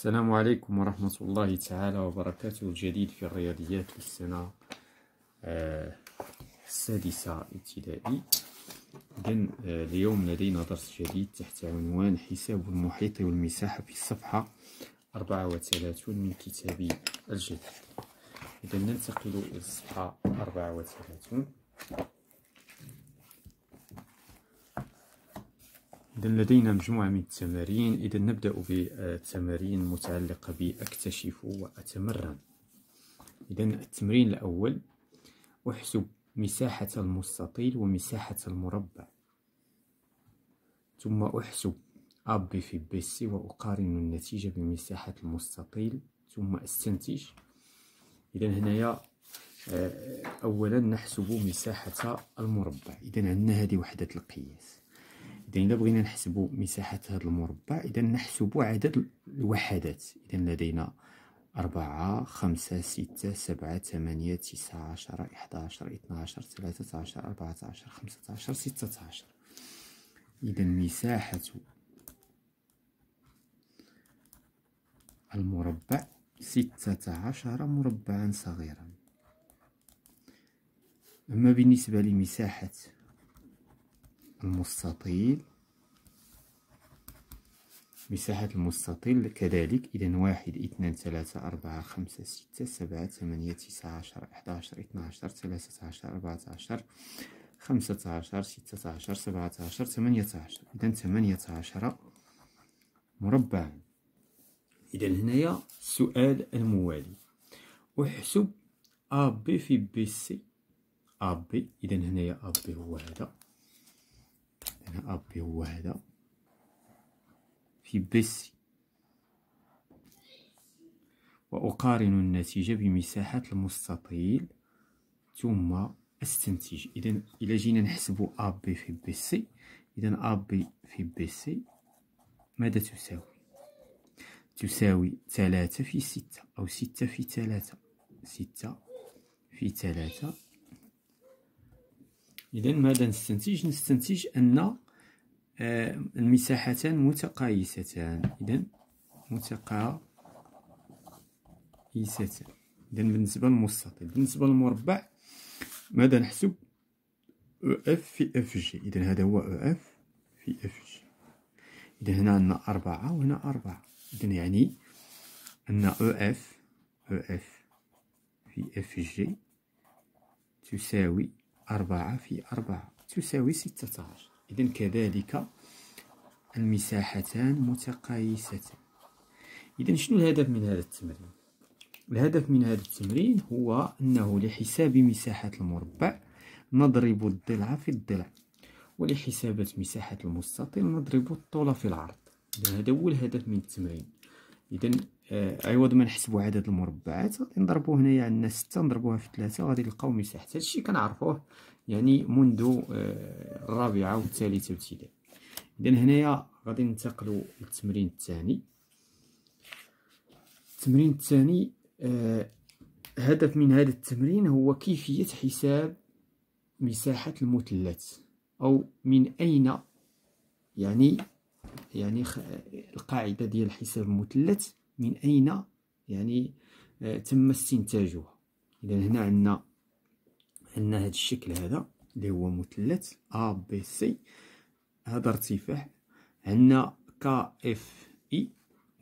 السلام عليكم ورحمة الله تعالى وبركاته الجديد في الرياضيات للسنة آه، السادسة ابتدائي إذن آه، اليوم لدينا درس جديد تحت عنوان حساب المحيط والمساحة في الصفحة 34 من كتابي الجديد إذن ننتقل إلى الصفحة 34 إذا لدينا مجموعة من التمارين إذا نبدأ بتمارين متعلقة بأكتشف وأتمرن إذا التمرين الأول أحسب مساحة المستطيل ومساحة المربع ثم أحسب أبي في بيسي وأقارن النتيجة بمساحة المستطيل ثم أستنتج إذا هنايا آه، أولا نحسب مساحة المربع إذا عندنا هذه وحدة القياس اذا الا بغينا نحسبوا مساحه هذا المربع اذا نحسب عدد الوحدات إذن لدينا أربعة خمسة ستة سبعة ثمانية تسعة عشرة إحدى عشر اثنا عشر ثلاثة عشر أربعة عشر خمسة عشر ستة عشر إذا مساحة المربع ستة عشر مربعا صغيرا أما بالنسبة لمساحة المستطيل مساحة المستطيل كذلك إذا واحد اثنان ثلاثة أربعة خمسة ستة سبعة ثمانية تسعة عشر أحد عشر اثنى عشر ثلاثة عشر أربعة عشر خمسة عشر ستة عشر سبعة عشر ثمانية عشر إذا ثمانية عشر مربعا إذا هنايا السؤال الموالي أحسب أ ب في بي سي أ ب إذا هنايا أ ب هو هذا هنا ا هو هذا في بي سي وأقارن النتيجة بمساحة المستطيل ثم أستنتج إذا إلا جينا نحسب أ بي في بي سي إذا أ بي في بي سي ماذا تساوي تساوي ثلاثة في ستة أو ستة في ثلاثة ستة في ثلاثة إذا ماذا نستنتج نستنتج أن آه، المساحتان متقايستان إذا متقايستان إذا بالنسبة للمستطيل بالنسبة للمربع ماذا نحسب أو أف في أف جي إذا هذا هو أو أف في أف جي إذا هنا عندنا أربعة وهنا أربعة إذا يعني أن أو أف أو أف في أف جي تساوي أربعة في أربعة تساوي ستة عشر إذا كذلك المساحتان متقايستان إذا شنو الهدف من هذا التمرين الهدف من هذا التمرين هو أنه لحساب مساحة المربع نضرب الضلع في الضلع ولحساب مساحة المستطيل نضرب الطول في العرض هذا هو الهدف من التمرين اذا آه، عوض أيوة، ما نحسبوا عدد المربعات غادي نضربوا هنايا عندنا 6 نضربوها في 3 غادي نلقاو مساحه هذا الشيء كنعرفوه يعني منذ آه، الرابعه والثالثه ابتدائي اذا هنايا غادي ننتقلوا للتمرين الثاني التمرين الثاني آه، هدف من هذا التمرين هو كيفيه حساب مساحه المثلث او من اين يعني يعني القاعده ديال الحساب المثلث من اين يعني آه، تم استنتاجها اذا هنا عندنا عندنا هذا الشكل هذا اللي هو مثلث ا بي سي هذا ارتفاع عندنا ك اف اي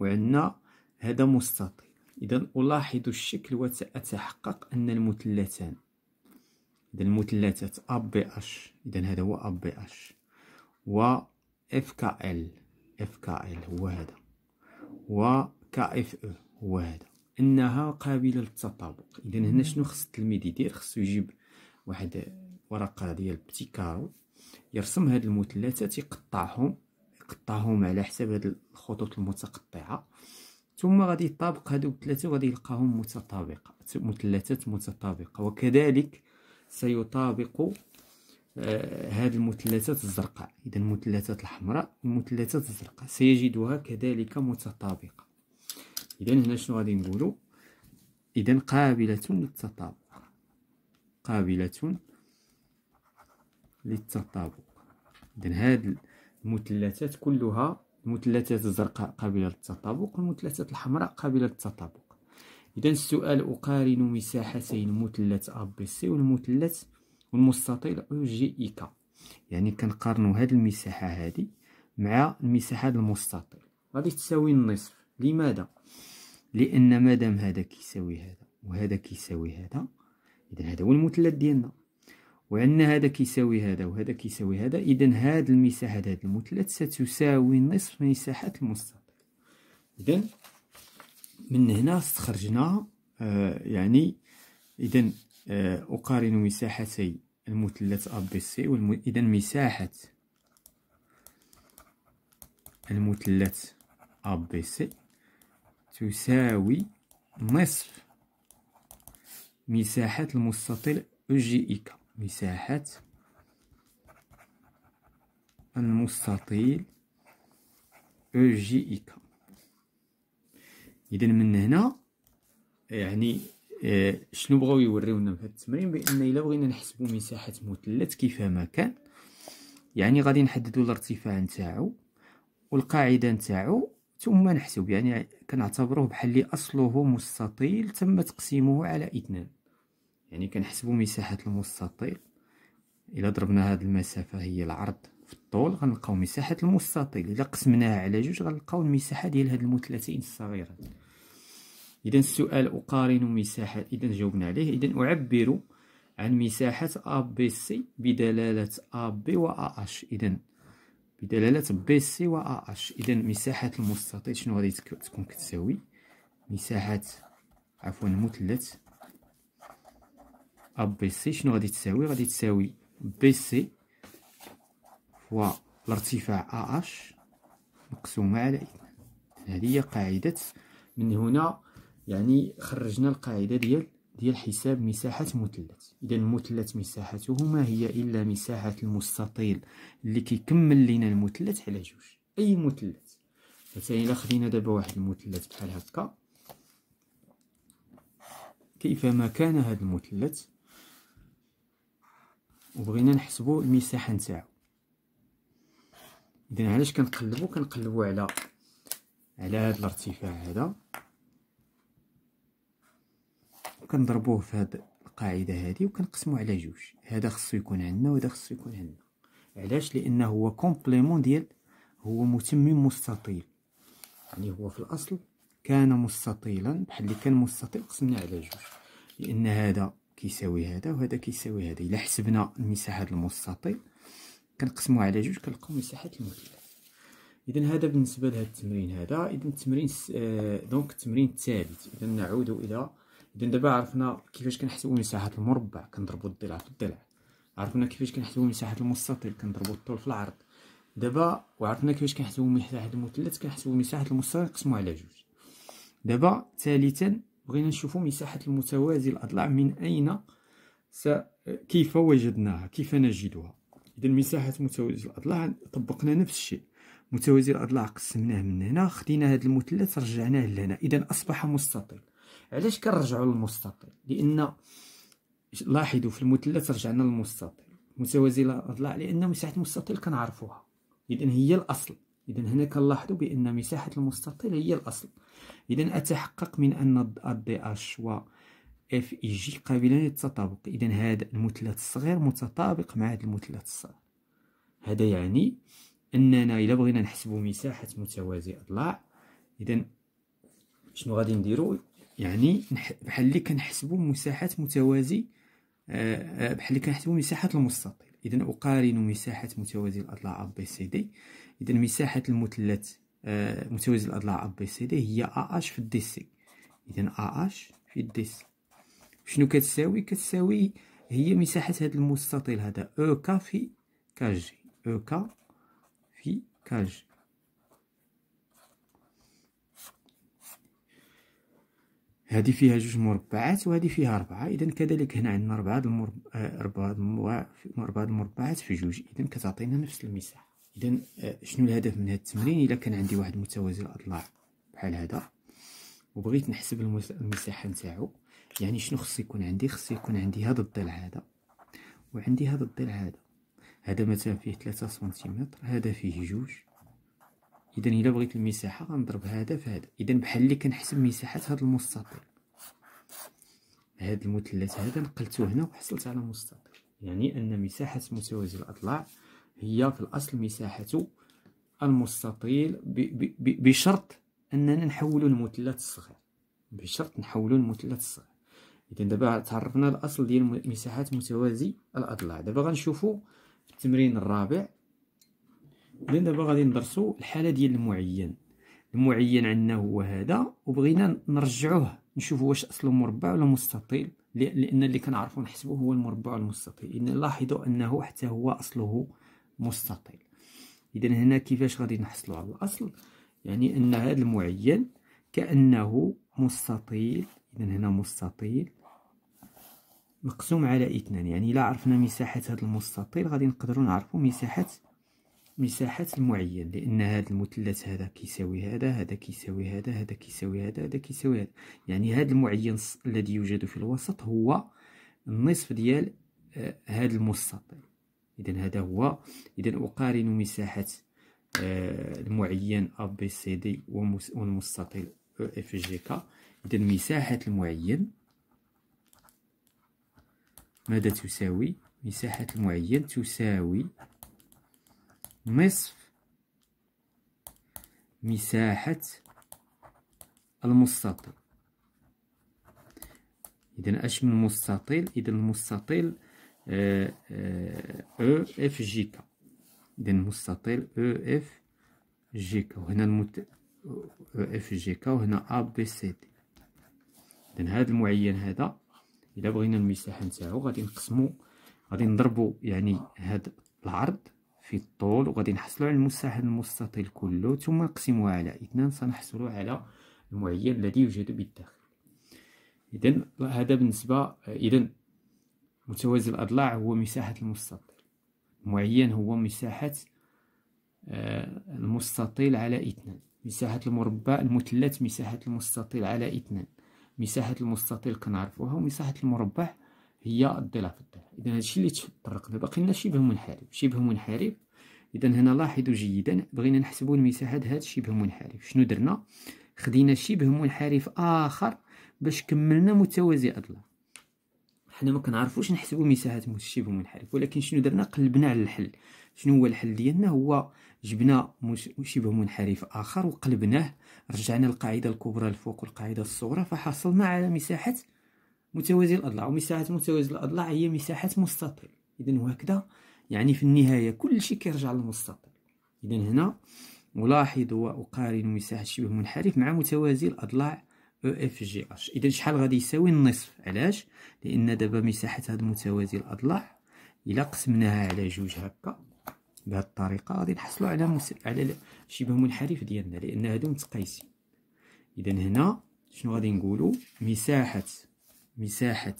وعندنا هذا مستطيل اذا الاحظ الشكل واتحقق ان المثلثان اذا المثلثات ا بي اش اذا هذا هو ا بي اش و اف كا ال اف كا ال هو هذا و كا اف او هو هذا انها قابله للتطابق اذا هنا شنو خص التلميذ يدير خصو يجيب واحد ورقه ديال بتي كارو يرسم هاد المثلثات يقطعهم يقطعهم على حساب هاد الخطوط المتقطعه ثم غادي يطابق هادو الثلاثه وغادي يلقاهم متطابقه مثلثات متطابقه وكذلك سيطابق هذه المثلثات الزرقاء اذا المثلثات الحمراء المثلثات الزرقاء سيجدها كذلك متطابقه اذا هنا شنو غادي نقولوا اذا قابله للتطابق قابله للتطابق اذا هاد المثلثات كلها المثلثات الزرقاء قابله للتطابق والمثلثات الحمراء قابله للتطابق اذا السؤال اقارن مساحتين المثلث ا بي سي والمثلث والمستطيل او جي اي كا يعني كنقارنوا هذه المساحه هذه مع المساحه المستطيل غادي تساوي النصف لماذا لان مادام هذا كيساوي هذا وهذا كيساوي هذا اذا هذا هو المثلث ديالنا وعندنا هذا كيساوي هذا وهذا كيساوي هذا اذا هذه المساحه هذا المثلث ستساوي نصف مساحه المستطيل اذا من هنا استخرجنا آه يعني اذا آه، أقارن مساحتي المثلث ABC والم... إذا مساحة المثلث ABC تساوي نصف مساحة المستطيل EGX مساحة المستطيل EGX إذا من هنا يعني شنو بغاو يوريونا هذا التمرين بان الا بغينا نحسبو مساحه مثلث كيفما كان يعني غادي نحددو الارتفاع نتاعو والقاعده نتاعو ثم نحسب يعني كنعتبروه بحال لي اصله مستطيل تم تقسيمه على اثنان يعني كنحسبو مساحه المستطيل الا ضربنا هذه المسافه هي العرض في الطول غنلقاو مساحه المستطيل الا قسمناها على جوج غنلقاو المساحه ديال هاد المثلثين الصغيرين إذا السؤال أقارن مساحة إذا جاوبنا عليه إذا أعبر عن مساحة ABC بدلالة AB و AH إذا بدلالة BC و AH إذا مساحة المستطيل شنو غادي تكون كتساوي مساحة عفوا المثلث ABC شنو غادي تساوي غادي تساوي BC فوا الارتفاع AH مقسومة على إذن هذه هي قاعدة من هنا يعني خرجنا القاعده ديال ديال حساب مساحه مثلث اذا مثلث مساحته ما هي الا مساحه المستطيل اللي كيكمل لينا المثلث على جوج اي مثلث مثلا الا خدينا دابا واحد المثلث بحال هكا كيفما كان هذا المثلث وبغينا نحسبوا المساحه نتاعو اذا علاش كنقلبوا كنقلبوا على على هذا الارتفاع هذا كنضربوه في هاد القاعده هذه وكنقسمو على جوج هذا خصو يكون عندنا وهذا خصو يكون عندنا علاش لان هو كومبليمون ديال هو متمم مستطيل يعني هو في الاصل كان مستطيلا بحال اللي كان مستطيل قسمنا على جوج لان هذا كيساوي هذا وهذا كيساوي هذا الا حسبنا المساحه المستطيل كنقسمو على جوج كنلقاو مساحه المثلث اذا هذا بالنسبه لهذا التمرين هذا اذا التمرين آه دونك التمرين الثالث اذا نعود الى إذن دابا عرفنا كيفاش كنحسبو مساحة المربع كنضربو الضلع في الضلع عرفنا كيفاش كنحسبو مساحة المستطيل كنضربو الطول في العرض دابا وعرفنا كيفاش كنحسبو مساحة المثلث كنحسبو مساحة المستطيل نقسمو على جوج دابا ثالثا بغينا نشوفو مساحة المتوازي الأضلاع من أين س... كيف وجدناها كيف نجدها إذا مساحة متوازي الأضلاع طبقنا نفس الشيء متوازي الأضلاع قسمناه من هنا خدينا هذا المثلث رجعناه لهنا إذا أصبح مستطيل علاش كنرجعوا للمستطيل لان لاحظوا في المثلث رجعنا للمستطيل متوازي الاضلاع لان مساحه المستطيل كنعرفوها اذا هي الاصل اذا هنا كنلاحظوا بان مساحه المستطيل هي الاصل اذا اتحقق من ان الدي اش و اف اي جي قابلان للتطابق اذا هذا المثلث الصغير متطابق مع هذا المثلث الصغير هذا يعني اننا الا بغينا نحسبوا مساحه متوازي اضلاع اذا شنو غادي نديرو يعني بحال اللي كنحسبوا مساحه متوازي آه، آه، بحال اللي كنحسبوا مساحه المستطيل اذا اقارن مساحه متوازي الاضلاع ا بي سي دي اذا مساحه المثلث آه، متوازي الاضلاع ا بي سي دي هي ا اش في الدي سي اذا ا اش في الدي سي شنو كتساوي كتساوي هي مساحه هذا المستطيل هذا او e كا في كاجي او كا في كاجي هذه فيها جوج مربعات وهذه فيها أربعة إذا كذلك هنا عندنا أربعة المربع أربعة آه، المربعات في جوج إذا كتعطينا نفس المساحة إذا آه، شنو الهدف من هذا التمرين إذا كان عندي واحد متوازي الأضلاع بحال هذا وبغيت نحسب المساحة نتاعو يعني شنو خص يكون عندي خص يكون عندي هذا الضلع هذا وعندي هذا الضلع هذا هذا مثلا فيه ثلاثة سنتيمتر هذا فيه جوج اذا الا بغيت المساحه غنضرب هذا في هذا اذا بحال اللي كنحسب مساحه هذا المستطيل هذا المثلث هذا نقلته هنا وحصلت على مستطيل يعني ان مساحه متوازي الاضلاع هي في الاصل مساحه المستطيل بشرط اننا نحولوا المثلث الصغير بشرط نحولوا المثلث الصغير اذا دابا تعرفنا الاصل ديال مساحات متوازي الاضلاع دابا غنشوفوا في التمرين الرابع اذا دابا غادي ندرسو الحاله ديال المعين المعين عندنا هو هذا وبغينا نرجعوه نشوفو واش اصله مربع ولا مستطيل لان اللي كنعرفو نحسبو هو المربع والمستطيل اذا لاحظوا انه حتى هو اصله مستطيل اذا هنا كيفاش غادي نحصلوا على الاصل يعني ان هذا المعين كانه مستطيل اذا هنا مستطيل مقسوم على اثنان يعني الا عرفنا مساحه هذا المستطيل غادي نقدروا نعرفوا مساحه مساحات المعين لان هذا المثلث هذا كيساوي هذا هذا كيساوي هذا هذا كيساوي هذا هذا كيساوي هذا يعني هذا المعين الذي يوجد في الوسط هو النصف ديال هذا آه، المستطيل اذا هذا هو اذا اقارن مساحه آه، المعين ا بي سي دي والمستطيل اف جي كا اذا مساحه المعين ماذا تساوي مساحه المعين تساوي نصف مساحة المستطيل إذن أش من مستطيل إذن المستطيل آه، آه، أو إف جي كا إذن المستطيل أو إف جي كا وهنا المت إف جي كا وهنا أ بي سي دي إذن هذا المعين هذا إذا بغينا المساحة نتاعو غادي نقسمو غادي نضربو يعني هاد العرض في الطول وغادي نحصلوا على المساحة المستطيل كله ثم نقسموها على اثنان سنحصل على المعين الذي يوجد بالداخل إذا هذا بالنسبة إذا متوازي الأضلاع هو مساحة المستطيل المعين هو مساحة آه، المستطيل على اثنان مساحة المربع المثلث مساحة المستطيل على اثنان مساحة المستطيل كنعرفوها ومساحة المربع هي الضلع في الضلع اذا هذا الشيء اللي تطرق دابا باقي لنا شبه منحرف شبه منحرف اذا هنا لاحظوا جيدا بغينا نحسبوا المساحه هذا الشبه منحرف شنو درنا خدينا شبه منحرف اخر باش كملنا متوازي اضلاع حنا ما كنعرفوش نحسبوا مساحه الشبه منحرف ولكن شنو درنا قلبنا على الحل شنو هو الحل ديالنا هو جبنا شبه منحرف اخر وقلبناه رجعنا القاعده الكبرى الفوق والقاعده الصغرى فحصلنا على مساحه متوازي الاضلاع ومساحه متوازي الاضلاع هي مساحه مستطيل اذا وهكذا يعني في النهايه كل شيء كيرجع للمستطيل اذا هنا ألاحظ وأقارن مساحة شبه منحرف مع متوازي الأضلاع او اف جي اش إذا شحال غادي يساوي النصف علاش لأن دابا مساحة هاد متوازي الأضلاع إلا قسمناها على جوج هكا بهذه الطريقة غادي نحصلو على مس... على شبه منحرف ديالنا لأن هادو متقايسين إذا هنا شنو غادي نقولو مساحة مساحة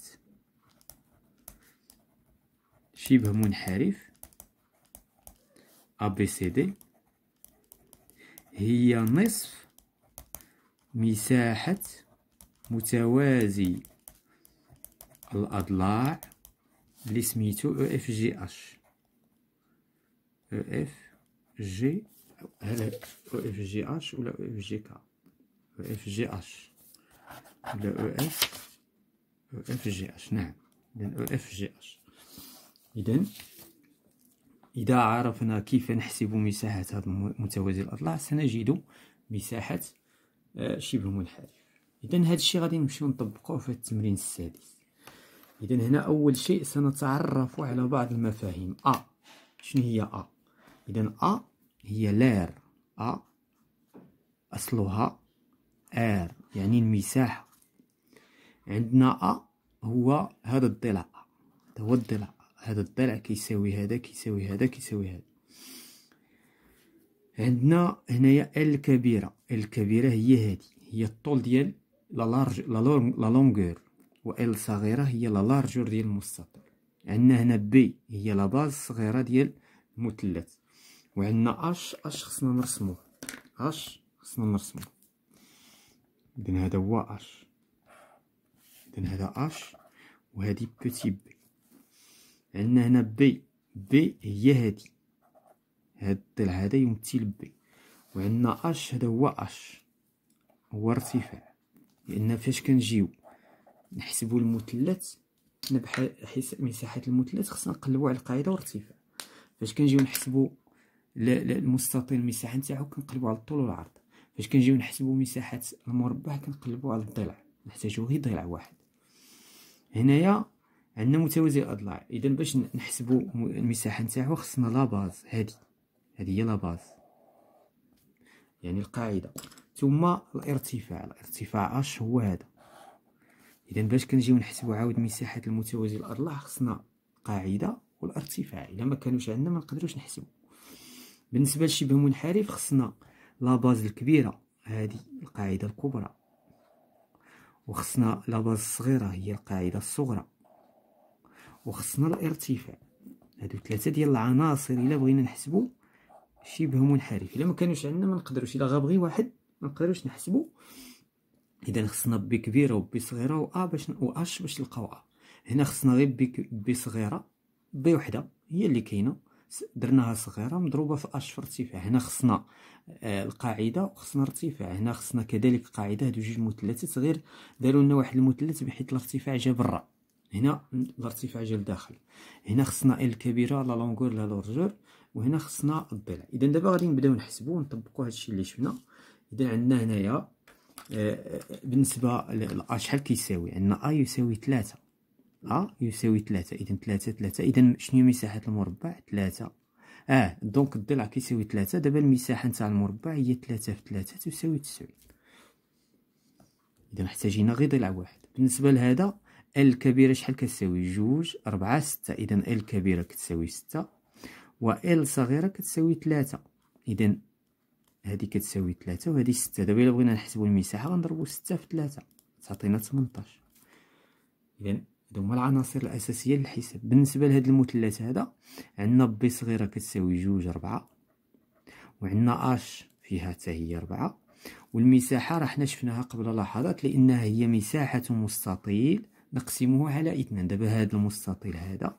شبه منحرف ABCD هي نصف مساحة متوازي الأضلاع اللي سميتو اف جي اش اف جي هل اف جي اش ولا اف جي كا اف جي اش ولا اف e اف جي اش نعم اذا اف جي اش اذا اذا عرفنا كيف نحسب مساحه هذا متوازي الاضلاع سنجد مساحه آه، شبه منحرف اذا هذا الشيء غادي نمشيو نطبقوه في التمرين السادس اذا هنا اول شيء سنتعرف على بعض المفاهيم ا شنو هي ا اذا ا هي لير ا اصلها ار يعني المساحه عندنا أ هو هذا الضلع هذا هو الضلع هذا الضلع كيساوي هذا كيساوي هذا كيساوي هذا عندنا هنايا ال الكبيرة الكبيرة هي هادي هي الطول ديال لا لارج لا لونغور و ال صغيرة هي لا لارجور ديال المستطيل عندنا هنا بي هي لا باز صغيرة ديال المثلث وعندنا اش اش خصنا نرسموه اش خصنا نرسموه اذا هذا هو اش إذن هذا أش وهذه بوتي بي عندنا هنا بي بي هي هذه هاد الضلع هذا يمثل بي وعندنا اش هذا هو اش هو ارتفاع لان فاش كنجيو نحسبوا المثلث بحال مساحه المثلث خصنا نقلبوا على القاعده الارتفاع فاش كنجيو نحسبوا المستطيل المساحه نتاعو كنقلبوا على الطول والعرض فاش كنجيو نحسبوا مساحه المربع كنقلبوا على الضلع نحتاجو غير ضلع واحد هنايا عندنا متوازي الاضلاع اذا باش نحسبوا المساحه نتاعو خصنا لا باز هادي هذه هي لا باز يعني القاعده ثم الارتفاع الارتفاع اش هو هذا اذا باش كنجيو نحسبوا عاود مساحه المتوازي الاضلاع خصنا قاعده والارتفاع الا ما كانوش عندنا ما نقدروش نحسبوا بالنسبه للشبه منحرف خصنا لا باز الكبيره هذه القاعده الكبرى وخصنا لاباز الصغيره هي القاعده الصغرى وخصنا الارتفاع هادو ثلاثه ديال العناصر الا بغينا نحسبو شبه منحرف الا مكانوش عندنا منقدروش الا غابغي واحد منقدروش نحسبو اذا خصنا بي كبيره وبي صغيره و باش و اش باش نلقاو هنا خصنا غير بي, بي صغيره بي وحده هي اللي كاينه درناها صغيره مضروبه في اش في ارتفاع هنا خصنا آه، القاعده وخصنا ارتفاع هنا خصنا كذلك قاعده هادو جوج مثلثات غير داروا لنا واحد المثلث بحيث الارتفاع جا برا هنا الارتفاع جا لداخل هنا خصنا ال كبيره لا لونغور لا لورجور وهنا خصنا الضلع اذا دابا غادي نبداو نحسبوا ونطبقوا هادشي اللي شفنا اذا عندنا هنايا آه، آه، بالنسبه ل شحال كيساوي عندنا اي يساوي 3 أ يساوي ثلاثة إذا ثلاثة ثلاثة إذا شنو هي مساحة المربع ثلاثة أه دونك الضلع كيساوي ثلاثة دابا المساحة نتاع المربع هي ثلاثة في ثلاثة تساوي تسعود إذا محتاجين غير ضلع واحد بالنسبة لهذا ال كبيرة شحال كتساوي جوج ربعة ستة إذا ال كبيرة كتساوي ستة و ال صغيرة كتساوي ثلاثة إذا هادي كتساوي ثلاثة هادي ستة دابا إلا بغينا نحسبو المساحة غنضربو ستة في ثلاثة تعطينا تمنطاش إذا هادو هما العناصر الاساسيه للحساب بالنسبه لهاد المثلث هذا عندنا بي صغيره كتساوي جوج ربعة وعندنا اش فيها حتى هي ربعة والمساحه راه حنا شفناها قبل لحظات لانها هي مساحه مستطيل نقسمه على اثنان دابا هاد المستطيل هذا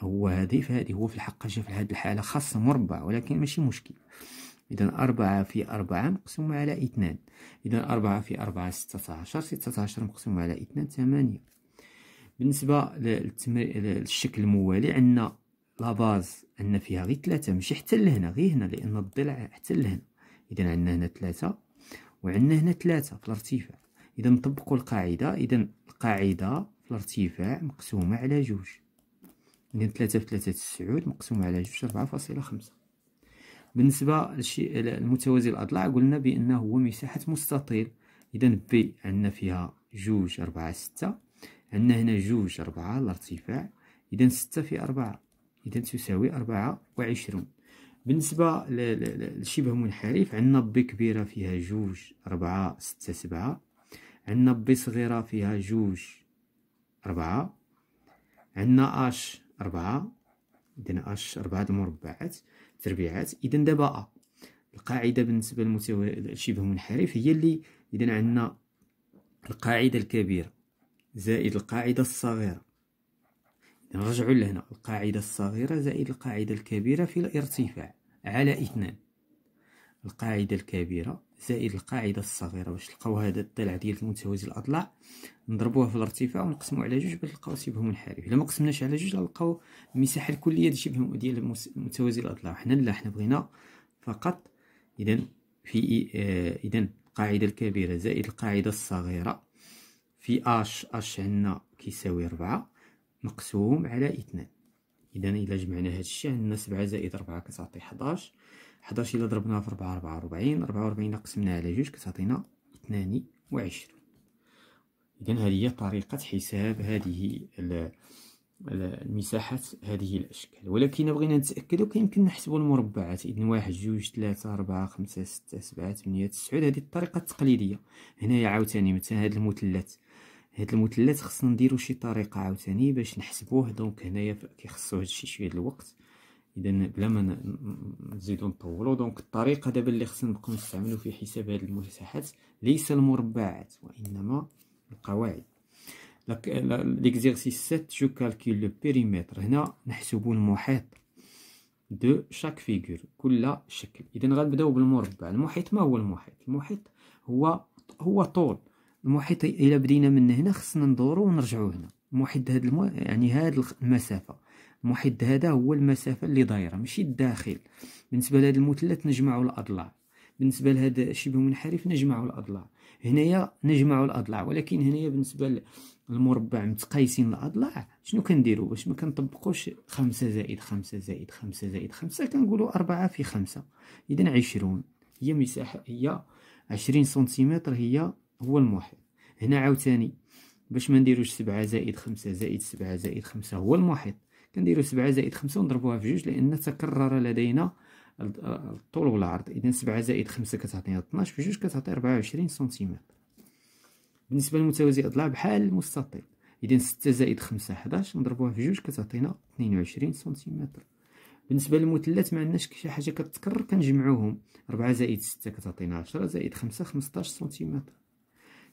هو هذه فهذه هو في الحقيقه في هذه الحاله خاص مربع ولكن ماشي مشكل إذا أربعة في أربعة مقسومة على اثنان إذا أربعة في أربعة ستة عشر ستة عشر مقسومة على اثنان ثمانية بالنسبه للشكل الموالي عندنا لاباز عندنا فيها غير ثلاثه ماشي حتى لهنا غير هنا لان الضلع حتى لهنا اذا عندنا هنا ثلاثه وعندنا هنا ثلاثه في الارتفاع اذا نطبقوا القاعده اذا القاعده في الارتفاع مقسومه على جوج اذا ثلاثه في ثلاثه تسعود مقسومه على جوج ربعة فاصلة خمسة بالنسبه للشيء المتوازي الاضلاع قلنا بانه هو مساحه مستطيل اذا بي عندنا فيها جوج ربعة ستة عندنا هنا جوج أربعة الارتفاع إذا ستة في أربعة إذا تساوي أربعة وعشرون بالنسبة للشبه منحرف عندنا ب كبيرة فيها جوج أربعة ستة سبعة عندنا ب صغيرة فيها جوج أربعة عندنا أش أربعة إذا أش أربعة المربعات تربيعات إذا دابا أ القاعدة بالنسبة للشبه شبه منحرف هي اللي إذا عندنا القاعدة الكبيرة زائد القاعدة الصغيرة نرجعوا لهنا القاعدة الصغيرة زائد القاعدة الكبيرة في الارتفاع على اثنان القاعدة الكبيرة زائد القاعدة الصغيرة باش تلقاو هذا الضلع ديال متوازي الأضلاع نضربوها في الارتفاع ونقسمو على جوج باش نلقاو شبه منحرف إلا ما قسمناش على جوج غنلقاو المساحة الكلية ديال شبه ديال متوازي الأضلاع حنا لا حنا بغينا فقط إذا في آه، إذا القاعدة الكبيرة زائد القاعدة الصغيرة في اش اش عندنا كيساوي ربعة مقسوم على اثنان اذا الا جمعنا هذا الشيء عندنا سبعة زائد ربعة كتعطي حداش حداش الا ضربناها في ربعة ربعة وربعين ربعة وربعين قسمناها على جوج كتعطينا اثنان وعشرين اذا هذه هي طريقة حساب هذه المساحات هذه الاشكال ولكن بغينا نتاكدوا كيمكن نحسبوا المربعات اذا واحد جوج ثلاثة أربعة خمسة ستة سبعة ثمانية تسعود هذه الطريقة التقليدية هنايا عاوتاني مثلا هذا المثلث هاد المثلث خصنا نديرو شي طريقه عاوتاني باش نحسبوه دونك هنايا كيخصو هادشي شويه د الوقت اذا بلا ما نزيدو نطولو دونك الطريقه دابا اللي خصنا نبقاو نستعملو في حساب هاد المساحات ليس المربعات وانما القواعد ليكزيرسيس سات جو كالكيل لو بيريمتر هنا نحسبو المحيط دو شاك فيغور كل شكل اذا غنبداو بالمربع المحيط ما هو المحيط المحيط هو هو طول المحيط الى بدينا من هنا خصنا ندورو ونرجعو هنا المحيط هذا المو... يعني هاد المسافه المحيط هذا هو المسافه اللي دايره ماشي الداخل بالنسبه لهذا المثلث نجمعوا الاضلاع بالنسبه لهذا شبه منحرف نجمعوا الاضلاع هنايا نجمعوا الاضلاع ولكن هنايا بالنسبه للمربع متقايسين الاضلاع شنو كنديروا باش ما كنطبقوش خمسة زائد خمسة زائد خمسة زائد خمسة كنقولوا أربعة في خمسة إذا عشرون هي مساحة هي عشرين سنتيمتر هي هو الموحد هنا عاوتاني باش ما نديروش سبعة زائد خمسة زائد سبعة زائد خمسة هو المحيط كنديرو سبعة زائد خمسة ونضربوها في جوج لأن تكرر لدينا الطول والعرض إذا سبعة زائد خمسة كتعطينا طناش في جوج كتعطي ربعة وعشرين سنتيمتر بالنسبة للمتوازي الأضلاع بحال المستطيل إذا ستة زائد خمسة حداش نضربوها في جوج كتعطينا اثنين وعشرين سنتيمتر بالنسبه للمثلث ما عندناش شي حاجه كتكرر كنجمعوهم 4 زائد 6 كتعطينا 10 زائد 5 15 سنتيمتر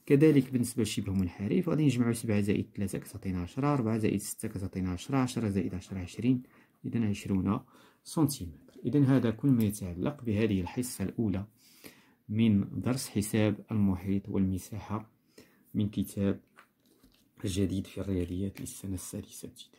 كذلك بالنسبة لشبه منحرف غادي نجمعو سبعة زائد 3 كتعطينا عشرة ربعة زائد ستة كتعطينا عشرة عشرة زائد عشرة عشرين إذا عشرون سنتيمتر إذا هذا كل ما يتعلق بهذه الحصة الأولى من درس حساب المحيط والمساحة من كتاب الجديد في الرياضيات للسنة السادسة